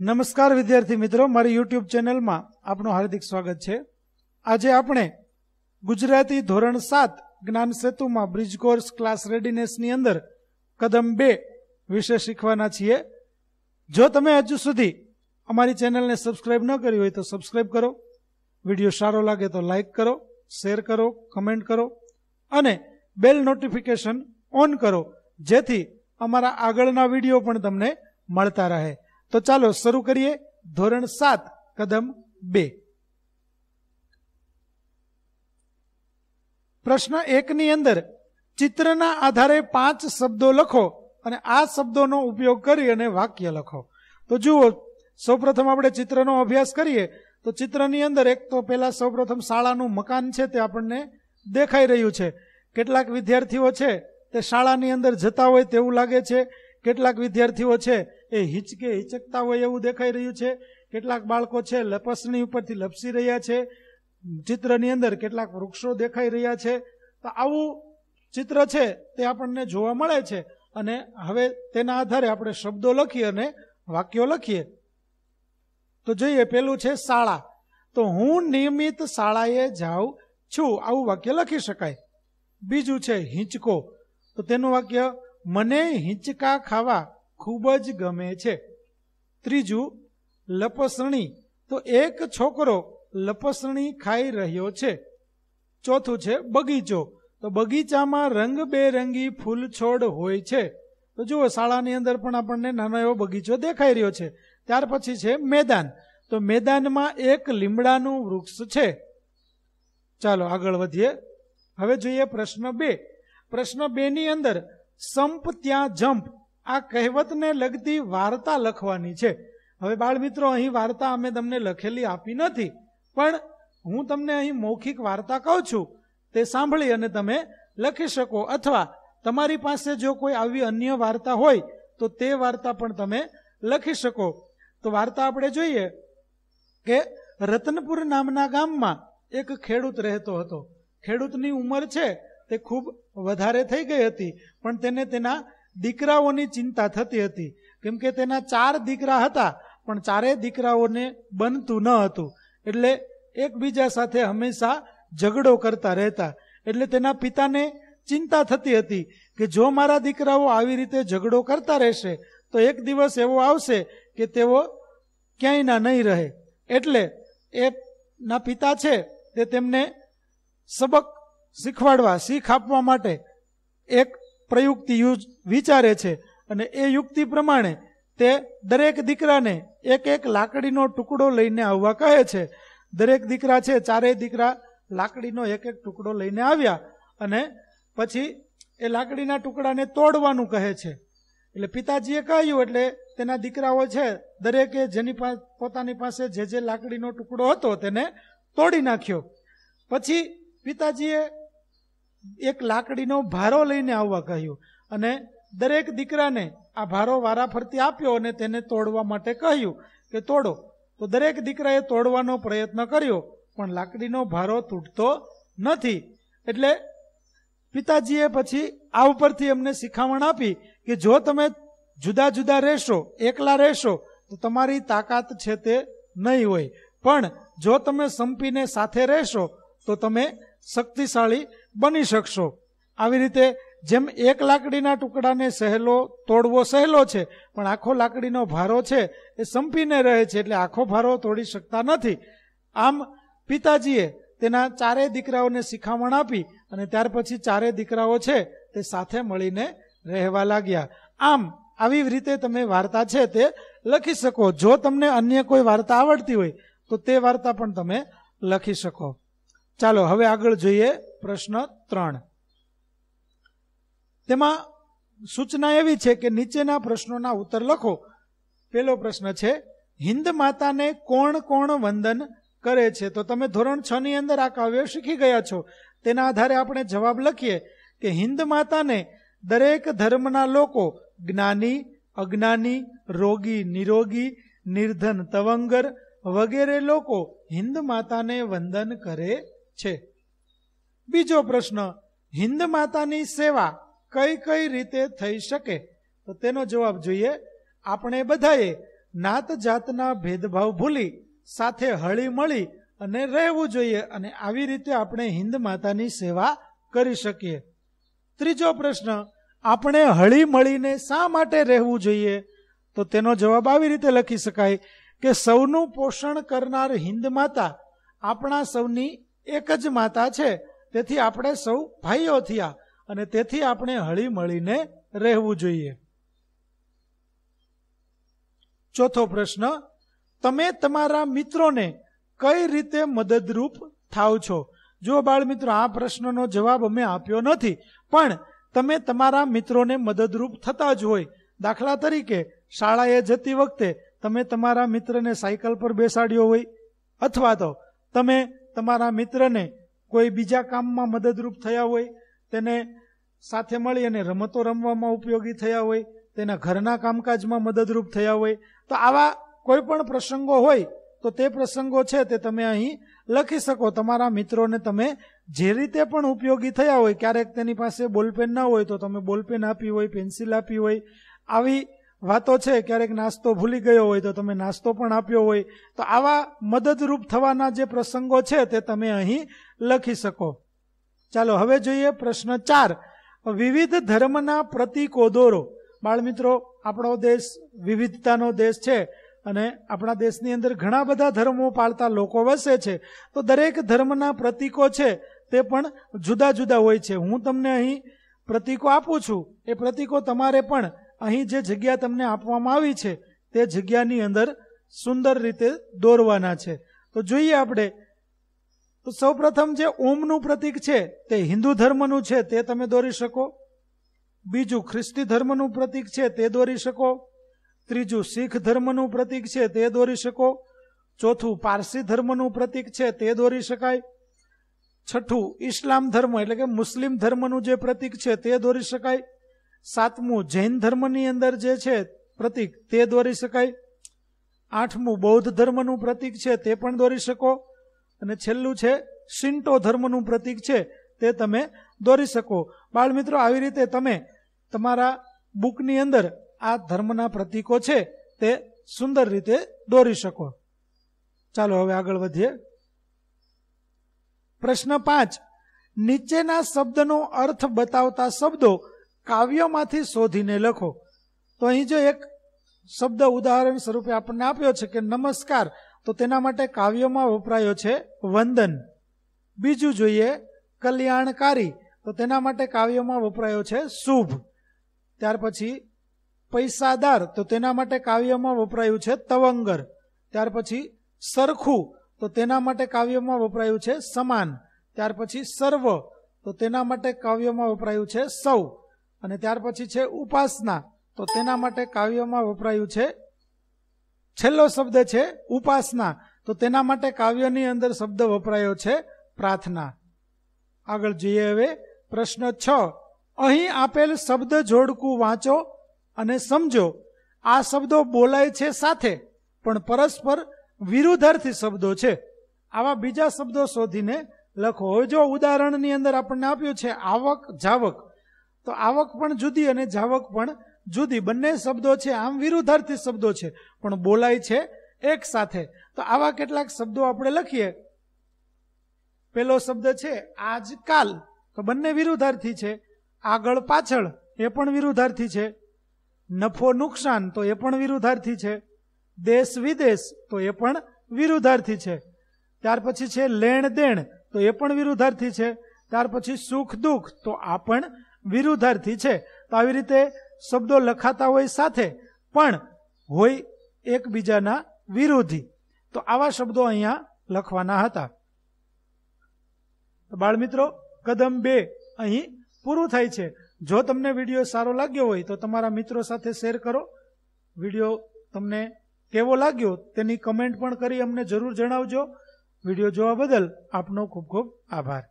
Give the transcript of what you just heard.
નમસ્કાર વિદ્યાર્થી મિત્રો મારી યુટ્યુબ ચેનલમાં આપનું હાર્દિક સ્વાગત છે આજે આપણે ગુજરાતી ધોરણ સાત જ્ઞાન સેતુમાં બ્રિજ કોર્સ ક્લાસ રેડીનેસની અંદર કદમ બે વિશે શીખવાના છીએ જો તમે હજુ સુધી અમારી ચેનલને સબસ્ક્રાઈબ ન કરી હોય તો સબસ્ક્રાઈબ કરો વિડીયો સારો લાગે તો લાઇક કરો શેર કરો કમેન્ટ કરો અને બેલ નોટિફિકેશન ઓન કરો જેથી અમારા આગળના વિડીયો પણ તમને મળતા રહે તો ચાલો શરૂ કરીએ ધોરણ સાત કદમ બે પ્રશ્ન એકની અંદર ચિત્રના આધારે પાંચ શબ્દો લખો અને આ શબ્દોનો ઉપયોગ કરી અને વાક્ય લખો તો જુઓ સૌપ્રથમ આપણે ચિત્રનો અભ્યાસ કરીએ તો ચિત્રની અંદર એક તો પહેલાં સૌપ્રથમ શાળાનું મકાન છે તે આપણને દેખાઈ રહ્યું છે કેટલાક વિદ્યાર્થીઓ છે તે શાળાની અંદર જતા હોય તેવું લાગે છે કેટલાક વિદ્યાર્થીઓ છે એ હિચકે હિચકતા હોય એવું દેખાઈ રહ્યું છે કેટલાક બાળકો છે લપસણી ઉપરથી લપસી રહ્યા છે ચિત્રની અંદર કેટલાક વૃક્ષો દેખાઈ રહ્યા છે તો આવું ચિત્ર છે તે આપણને જોવા મળે છે અને હવે તેના આધારે આપણે શબ્દો લખીએ અને વાક્યો લખીએ તો જોઈએ પેલું છે શાળા તો હું નિયમિત શાળાએ જાઉં છું આવું વાક્ય લખી શકાય બીજું છે હિંચકો તો તેનું વાક્ય મને હિંચકા ખાવા ખૂબ જ ગમે છે ત્રીજું લપસણી તો એક છોકરો લપસણી ખાઈ રહ્યો છે ચોથું છે બગીચો તો બગીચામાં રંગબેરંગી ફૂલ છોડ હોય છે તો જુઓ શાળાની અંદર પણ આપણને નાનો એવો બગીચો દેખાઈ રહ્યો છે ત્યાર પછી છે મેદાન તો મેદાનમાં એક લીમડાનું વૃક્ષ છે ચાલો આગળ વધીએ હવે જોઈએ પ્રશ્ન બે પ્રશ્ન બેની અંદર સંપ ત્યાં જમ્પ આ કહેવતને લગતી વાર્તા લખવાની છે હવે બાળમિત્રો અહીં વાર્તા અમે તમને લખેલી આપી નથી પણ હું તમને અહીં મૌખિક વાર્તા કહું છું તે સાંભળી અને તમે લખી શકો અથવા તમારી પાસે જો કોઈ આવી અન્ય વાર્તા હોય તો તે વાર્તા પણ તમે લખી શકો તો વાર્તા આપણે જોઈએ કે રતનપુર નામના ગામમાં એક ખેડૂત રહેતો હતો ખેડૂતની ઉંમર છે તે ખૂબ વધારે થઈ ગઈ હતી પણ તેને તેના દીકરાઓની ચિંતા થતી હતી કેમ કે તેના ચાર દીકરા હતા પણ ચારેય દીકરાઓને બનતું ન હતું એટલે એકબીજા સાથે હંમેશા ઝઘડો કરતા રહેતા એટલે તેના પિતાને ચિંતા થતી હતી કે જો મારા દીકરાઓ આવી રીતે ઝઘડો કરતા રહેશે તો એક દિવસ એવો આવશે કે તેઓ ક્યાંયના નહીં રહે એટલે એના પિતા છે તે તેમને સબક શીખવાડવા શીખ આપવા માટે એક પ્રયુક્તિ યુજ વિચારે છે અને એ યુક્તિ પ્રમાણે તે દરેક દીકરાને એક એક લાકડીનો ટુકડો લઈને આવવા કહે છે દરેક દીકરા છે ચારેય દીકરા લાકડીનો એક એક ટુકડો લઈને આવ્યા અને પછી એ લાકડીના ટુકડાને તોડવાનું કહે છે એટલે પિતાજીએ કહ્યું એટલે તેના દીકરાઓ છે દરેકે જેની પોતાની પાસે જે જે લાકડીનો ટુકડો હતો તેને તોડી નાખ્યો પછી પિતાજીએ એક લાકડીનો ભારો લઈને આવવા કહ્યું અને દરેક દીકરાને આ ભારો વારાફરતી આપ્યો અને તેને તોડવા માટે કહ્યું કે તોડો તો દરેક દીકરાએ તોડવાનો પ્રયત્ન કર્યો પણ લાકડીનો ભારો તૂટતો નથી એટલે પિતાજીએ પછી આ ઉપરથી એમને શિખામણ આપી કે જો તમે જુદા જુદા રહેશો એકલા રહેશો તો તમારી તાકાત છે તે નહીં હોય પણ જો તમે સંપીને સાથે રહેશો તો તમે શક્તિશાળી બની શકશો આવી રીતે જેમ એક લાકડીના ટુકડાને સહેલો તોડવો સહેલો છે પણ આખો લાકડીનો ભારો છે એ સંપીને રહે છે એટલે આખો ભારો તોડી શકતા નથી આમ પિતાજીએ તેના ચારેય દીકરાઓને શિખામણ આપી અને ત્યાર પછી ચારેય દીકરાઓ છે તે સાથે મળીને રહેવા લાગ્યા આમ આવી રીતે તમે વાર્તા છે તે લખી શકો જો તમને અન્ય કોઈ વાર્તા આવડતી હોય તો તે વાર્તા પણ તમે લખી શકો ચાલો હવે આગળ જોઈએ પ્રશ્ન ત્રણ તેમાં સૂચના એવી છે કે નીચેના પ્રશ્નોના ઉત્તર લખો પેલો પ્રશ્ન છે હિન્દ માતાને કોણ કોણ વંદન કરે છે તો તમે ધોરણ છ ની અંદર આ કાવ્ય શીખી ગયા છો તેના આધારે આપણે જવાબ લખીએ કે હિન્દ માતાને દરેક ધર્મના લોકો જ્ઞાની અજ્ઞાની રોગી નિરોગી નિર્ધન તવંગર વગેરે લોકો હિન્દ માતાને વંદન કરે છે બીજો પ્રશ્ન હિન્દ માતાની સેવા કઈ કઈ રીતે થઈ શકે તો તેનો જવાબ જોઈએ આપણે બધાએ નાત જાતના ભેદભાવ ભૂલી સાથે હળી મળી અને રહેવું જોઈએ અને આવી રીતે આપણે હિન્દ માતાની સેવા કરી શકીએ ત્રીજો પ્રશ્ન આપણે હળી મળીને શા માટે રહેવું જોઈએ તો તેનો જવાબ આવી રીતે લખી શકાય કે સૌનું પોષણ કરનાર હિન્દ માતા આપણા સૌની એક જ માતા છે તેથી આપણે સૌ ભાઈઓ થયા અને તેથી આપણે હળીમળીને રહેવું જોઈએ ચોથો પ્રશ્ન તમે તમારા મિત્રોને કઈ રીતે મદદરૂપ થાવ છો જો બાળ મિત્રો આ પ્રશ્નનો જવાબ અમે આપ્યો નથી પણ તમે તમારા મિત્રોને મદદરૂપ થતા જ હોય દાખલા તરીકે શાળાએ જતી વખતે તમે તમારા મિત્રને સાયકલ પર બેસાડ્યો હોય અથવા તો તમે તમારા મિત્રને કોઈ બીજા કામમાં મદદરૂપ થયા હોય તેને સાથે મળી અને રમતો રમવામાં ઉપયોગી થયા હોય તેના ઘરના કામકાજમાં મદદરૂપ થયા હોય તો આવા કોઈ પણ પ્રસંગો હોય તો તે પ્રસંગો છે તે તમે અહીં લખી શકો તમારા મિત્રોને તમે જે રીતે પણ ઉપયોગી થયા હોય ક્યારેક તેની પાસે બોલપેન ના હોય તો તમે બોલપેન આપી હોય પેન્સિલ આપી હોય આવી વાતો છે ક્યારેક નાસ્તો ભૂલી ગયો હોય તો તમે નાસ્તો પણ આપ્યો હોય તો આવા મદદરૂપ થવાના જે પ્રસંગો છે તે તમે અહીં લખી શકો ચાલો હવે જોઈએ પ્રશ્ન ચાર વિવિધ ધર્મના પ્રતિકો દોરો બાળમિત્રો આપણો દેશ વિવિધતાનો દેશ છે અને આપણા દેશની અંદર ઘણા બધા ધર્મો પાળતા લોકો વસે છે તો દરેક ધર્મના પ્રતિકો છે તે પણ જુદા જુદા હોય છે હું તમને અહીં પ્રતીકો આપું છું એ પ્રતિકો તમારે પણ અહીં જે જગ્યા તમને આપવામાં આવી છે તે જગ્યાની અંદર સુંદર રીતે દોરવાના છે તો જોઈએ આપણે તો સૌપ્રથમ જે ઓમનું પ્રતીક છે તે હિન્દુ ધર્મનું છે તે તમે દોરી શકો બીજું ખ્રિસ્તી ધર્મનું પ્રતીક છે તે દોરી શકો ત્રીજું શીખ ધર્મનું પ્રતીક છે તે દોરી શકો ચોથું પારસી ધર્મનું પ્રતીક છે તે દોરી શકાય છઠ્ઠું ઇસ્લામ ધર્મ એટલે કે મુસ્લિમ ધર્મનું જે પ્રતીક છે તે દોરી શકાય સાતમું જૈન ધર્મની અંદર જે છે પ્રતિક તે દોરી શકાય આઠમું બૌદ્ધ ધર્મનું પ્રતિક છે તે પણ દોરી શકો અને છેલ્લું છે સિન્ટો ધર્મનું પ્રતિક છે તે તમે દોરી શકો બાળ મિત્રો આવી રીતે તમે તમારા બુકની અંદર આ ધર્મના પ્રતીકો છે તે સુંદર રીતે દોરી શકો ચાલો હવે આગળ વધીએ પ્રશ્ન પાંચ નીચેના શબ્દનો અર્થ બતાવતા શબ્દો કાવ્યમાંથી શોધીને લખો તો અહીં જો એક શબ્દ ઉદાહરણ સ્વરૂપે આપણને આપ્યો છે કે નમસ્કાર તો તેના માટે કાવ્યમાં વપરાયો છે વંદન બીજું જોઈએ કલ્યાણકારી તો તેના માટે કાવ્યમાં વપરાયો છે શુભ ત્યાર પછી પૈસાદાર તો તેના માટે કાવ્યમાં વપરાયું છે તવંગર ત્યાર પછી સરખું તો તેના માટે કાવ્યમાં વપરાયું છે સમાન ત્યાર પછી સર્વ તો તેના માટે કાવ્યમાં વપરાયું છે સૌ અને ત્યાર પછી છે ઉપાસના તો તેના માટે કાવ્યમાં વપરાયું છે છેલ્લો શબ્દ છે ઉપાસના તો તેના માટે કાવ્યની અંદર શબ્દ વપરાયો છે પ્રાર્થના આગળ જોઈએ હવે પ્રશ્ન છ અહીં આપેલ શબ્દ જોડકું વાંચો અને સમજો આ શબ્દો બોલાય છે સાથે પણ પરસ્પર વિરુદ્ધાર્થી શબ્દો છે આવા બીજા શબ્દો શોધીને લખો હવે જો ઉદાહરણની અંદર આપણને આપ્યું છે આવક જાવક તો આવક પણ જુદી અને જાવક પણ જુદી બંને શબ્દો છે આમ વિરુદ્ધાર્થી શબ્દો છે પણ બોલાય છે એક સાથે તો આવા કેટલાક શબ્દો આપણે લખીએ પેલો શબ્દ છે આજકાલ તો બંને વિરુદ્ધાર્થી છે આગળ પાછળ એ પણ વિરુદ્ધાર્થી છે નફો નુકસાન તો એ પણ વિરુદ્ધાર્થી છે દેશ વિદેશ તો એ પણ વિરુદ્ધાર્થી છે ત્યાર પછી છે લેણ દેણ તો એ પણ વિરુદ્ધાર્થી છે ત્યાર પછી સુખ દુઃખ તો આ પણ વિરુદ્ધાર્થી છે તો આવી રીતે શબ્દો લખાતા હોય સાથે પણ હોય એકબીજાના વિરોધી તો આવા શબ્દો અહીંયા લખવાના હતા બાળમિત્રો કદમ બે અહીં પૂરું થાય છે જો તમને વિડીયો સારો લાગ્યો હોય તો તમારા મિત્રો સાથે શેર કરો વિડીયો તમને કેવો લાગ્યો તેની કમેન્ટ પણ કરી અમને જરૂર જણાવજો વિડીયો જોવા બદલ આપનો ખૂબ ખૂબ આભાર